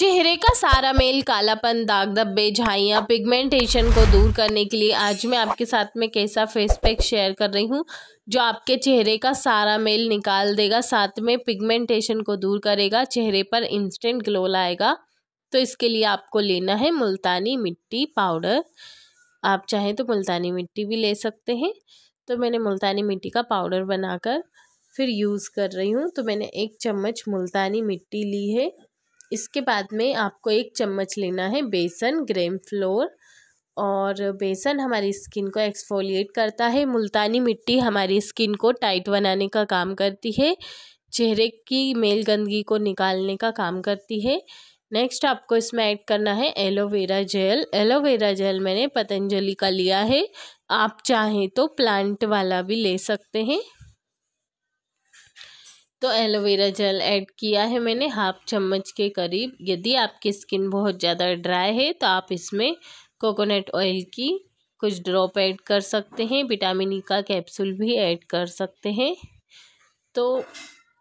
चेहरे का सारा मेल कालापन दाग धब्बे झाइयाँ पिगमेंटेशन को दूर करने के लिए आज मैं आपके साथ में कैसा फेस पैक शेयर कर रही हूँ जो आपके चेहरे का सारा मेल निकाल देगा साथ में पिगमेंटेशन को दूर करेगा चेहरे पर इंस्टेंट ग्लो लाएगा तो इसके लिए आपको लेना है मुल्तानी मिट्टी पाउडर आप चाहें तो मुल्तानी मिट्टी भी ले सकते हैं तो मैंने मुल्तानी मिट्टी का पाउडर बनाकर फिर यूज़ कर रही हूँ तो मैंने एक चम्मच मुल्तानी मिट्टी ली है इसके बाद में आपको एक चम्मच लेना है बेसन ग्रेम फ्लोर और बेसन हमारी स्किन को एक्सफोलिएट करता है मुल्तानी मिट्टी हमारी स्किन को टाइट बनाने का काम करती है चेहरे की मेल गंदगी को निकालने का काम करती है नेक्स्ट आपको इसमें ऐड करना है एलोवेरा जेल एलोवेरा जेल मैंने पतंजलि का लिया है आप चाहें तो प्लांट वाला भी ले सकते हैं तो एलोवेरा जेल ऐड किया है मैंने हाफ चम्मच के करीब यदि आपकी स्किन बहुत ज़्यादा ड्राई है तो आप इसमें कोकोनट ऑयल की कुछ ड्रॉप ऐड कर सकते हैं विटामिन ई का कैप्सूल भी ऐड कर सकते हैं तो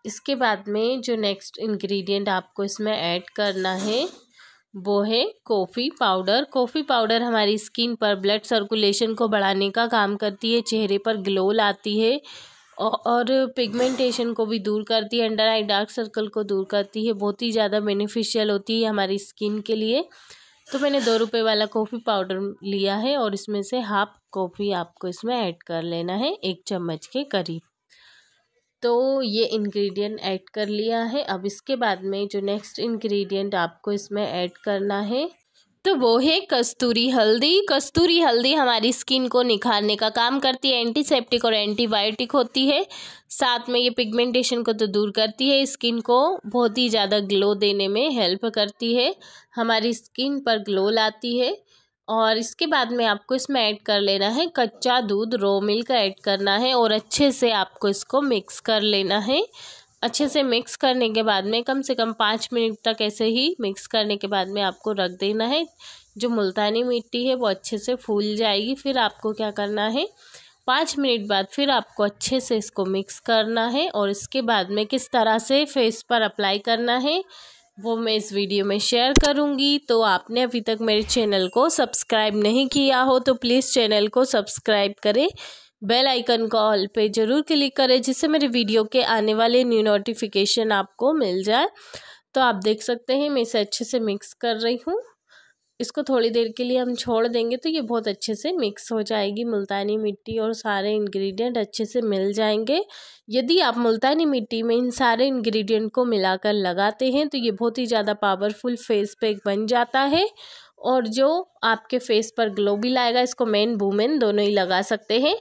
इसके बाद में जो नेक्स्ट इंग्रेडिएंट आपको इसमें ऐड करना है वो है कॉफ़ी पाउडर कॉफ़ी पाउडर हमारी स्किन पर ब्लड सर्कुलेशन को बढ़ाने का काम करती है चेहरे पर ग्लो लाती है और पिगमेंटेशन को भी दूर करती है अंडर आई डार्क सर्कल को दूर करती है बहुत ही ज़्यादा बेनिफिशियल होती है हमारी स्किन के लिए तो मैंने दो रुपये वाला कॉफ़ी पाउडर लिया है और इसमें से हाफ कॉफ़ी आपको इसमें ऐड कर लेना है एक चम्मच के करीब तो ये इंग्रेडिएंट ऐड कर लिया है अब इसके बाद में जो नेक्स्ट इंग्रेडिएंट आपको इसमें ऐड करना है तो वो है कस्तूरी हल्दी कस्तूरी हल्दी हमारी स्किन को निखारने का काम करती है एंटीसेप्टिक और एंटीबायोटिक होती है साथ में ये पिगमेंटेशन को तो दूर करती है स्किन को बहुत ही ज़्यादा ग्लो देने में हेल्प करती है हमारी स्किन पर ग्लो लाती है और इसके बाद में आपको इसमें ऐड कर लेना है कच्चा दूध रो मिल्क ऐड करना है और अच्छे से आपको इसको मिक्स कर लेना है अच्छे से मिक्स करने के बाद में कम से कम पाँच मिनट तक ऐसे ही मिक्स करने के बाद में आपको रख देना है जो मुल्तानी मिट्टी है वो अच्छे से फूल जाएगी फिर आपको क्या करना है पाँच मिनट बाद फिर आपको अच्छे से इसको मिक्स करना है और इसके बाद में किस तरह से फेस पर अप्लाई करना है वो मैं इस वीडियो में शेयर करूंगी तो आपने अभी तक मेरे चैनल को सब्सक्राइब नहीं किया हो तो प्लीज़ चैनल को सब्सक्राइब करें बेल आइकन को ऑल पे ज़रूर क्लिक करें जिससे मेरे वीडियो के आने वाले न्यू नोटिफिकेशन आपको मिल जाए तो आप देख सकते हैं मैं इसे अच्छे से मिक्स कर रही हूँ इसको थोड़ी देर के लिए हम छोड़ देंगे तो ये बहुत अच्छे से मिक्स हो जाएगी मुल्तानी मिट्टी और सारे इंग्रेडिएंट अच्छे से मिल जाएंगे यदि आप मुल्तानी मिट्टी में इन सारे इंग्रेडिएंट को मिलाकर लगाते हैं तो ये बहुत ही ज़्यादा पावरफुल फेस पैक बन जाता है और जो आपके फेस पर ग्लो भी लाएगा इसको मेन वूमेन दोनों ही लगा सकते हैं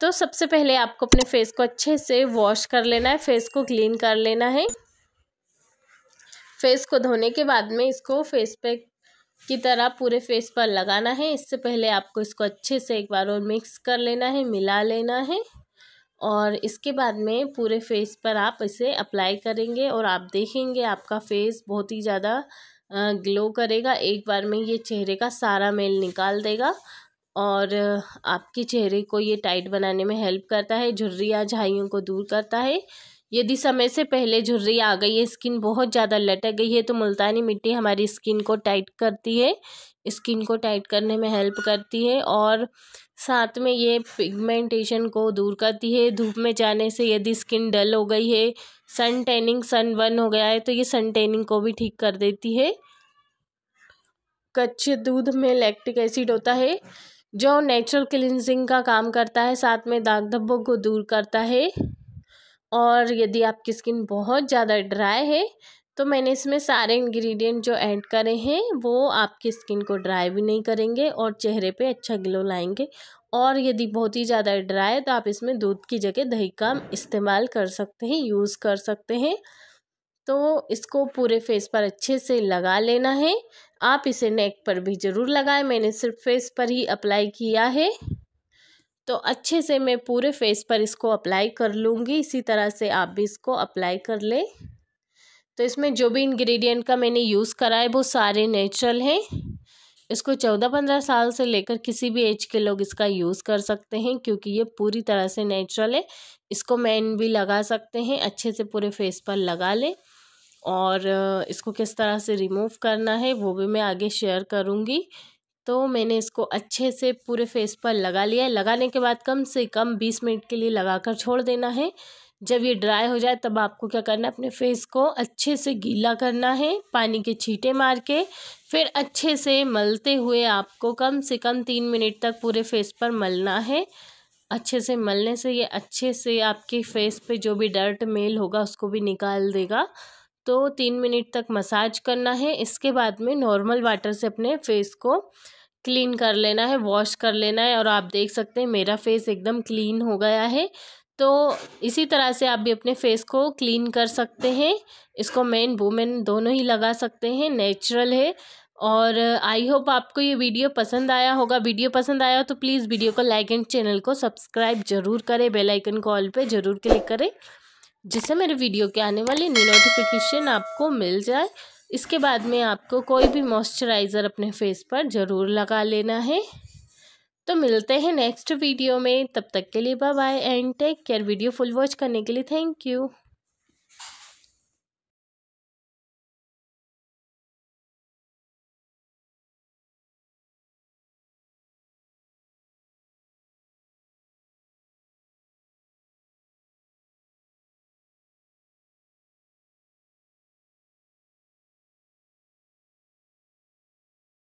तो सबसे पहले आपको अपने फेस को अच्छे से वॉश कर लेना है फेस को क्लीन कर लेना है फेस को धोने के बाद में इसको फेस पे की तरह पूरे फेस पर लगाना है इससे पहले आपको इसको अच्छे से एक बार और मिक्स कर लेना है मिला लेना है और इसके बाद में पूरे फेस पर आप इसे अप्लाई करेंगे और आप देखेंगे आपका फेस बहुत ही ज़्यादा ग्लो करेगा एक बार में ये चेहरे का सारा मेल निकाल देगा और आपके चेहरे को ये टाइट बनाने में हेल्प करता है झुर्रियाँ झाइयों को दूर करता है यदि समय से पहले झुर्री आ गई है स्किन बहुत ज़्यादा लटक गई है तो मुल्तानी मिट्टी हमारी स्किन को टाइट करती है स्किन को टाइट करने में हेल्प करती है और साथ में ये पिगमेंटेशन को दूर करती है धूप में जाने से यदि स्किन डल हो गई है सन टेनिंग सन वन हो गया है तो ये सन टेनिंग को भी ठीक कर देती है कच्चे दूध में लैक्टिक एसिड होता है जो नेचुरल क्लिनजिंग का काम करता है साथ में दाग धब्बों को दूर करता है और यदि आपकी स्किन बहुत ज़्यादा ड्राई है तो मैंने इसमें सारे इंग्रेडिएंट जो ऐड करे हैं वो आपकी स्किन को ड्राई भी नहीं करेंगे और चेहरे पे अच्छा ग्लो लाएंगे और यदि बहुत ही ज़्यादा ड्राई है तो आप इसमें दूध की जगह दही का इस्तेमाल कर सकते हैं यूज़ कर सकते हैं तो इसको पूरे फेस पर अच्छे से लगा लेना है आप इसे नेक पर भी ज़रूर लगाएं मैंने सिर्फ फेस पर ही अप्लाई किया है तो अच्छे से मैं पूरे फेस पर इसको अप्लाई कर लूँगी इसी तरह से आप भी इसको अप्लाई कर लें तो इसमें जो भी इंग्रेडिएंट का मैंने यूज़ करा है वो सारे नेचुरल हैं इसको चौदह पंद्रह साल से लेकर किसी भी एज के लोग इसका यूज़ कर सकते हैं क्योंकि ये पूरी तरह से नेचुरल है इसको मैन भी लगा सकते हैं अच्छे से पूरे फेस पर लगा लें और इसको किस तरह से रिमूव करना है वो भी मैं आगे शेयर करूँगी तो मैंने इसको अच्छे से पूरे फेस पर लगा लिया लगाने के बाद कम से कम बीस मिनट के लिए लगा कर छोड़ देना है जब ये ड्राई हो जाए तब आपको क्या करना है अपने फेस को अच्छे से गीला करना है पानी के छींटे मार के फिर अच्छे से मलते हुए आपको कम से कम तीन मिनट तक पूरे फेस पर मलना है अच्छे से मलने से ये अच्छे से आपके फेस पे जो भी डर्ट मेल होगा उसको भी निकाल देगा तो तीन मिनट तक मसाज करना है इसके बाद में नॉर्मल वाटर से अपने फेस को क्लीन कर लेना है वॉश कर लेना है और आप देख सकते हैं मेरा फेस एकदम क्लीन हो गया है तो इसी तरह से आप भी अपने फेस को क्लीन कर सकते हैं इसको मेन वुमेन दोनों ही लगा सकते हैं नेचुरल है और आई होप आपको ये वीडियो पसंद आया होगा वीडियो पसंद आया हो तो प्लीज़ वीडियो को लाइक एंड चैनल को सब्सक्राइब जरूर करें बेलाइकन को ऑल पर ज़रूर क्लिक करें जिससे मेरे वीडियो के आने वाले न्यू नोटिफिकेशन आपको मिल जाए इसके बाद में आपको कोई भी मॉइस्चराइज़र अपने फेस पर ज़रूर लगा लेना है तो मिलते हैं नेक्स्ट वीडियो में तब तक के लिए bye bye and take care video full watch करने के लिए थैंक यू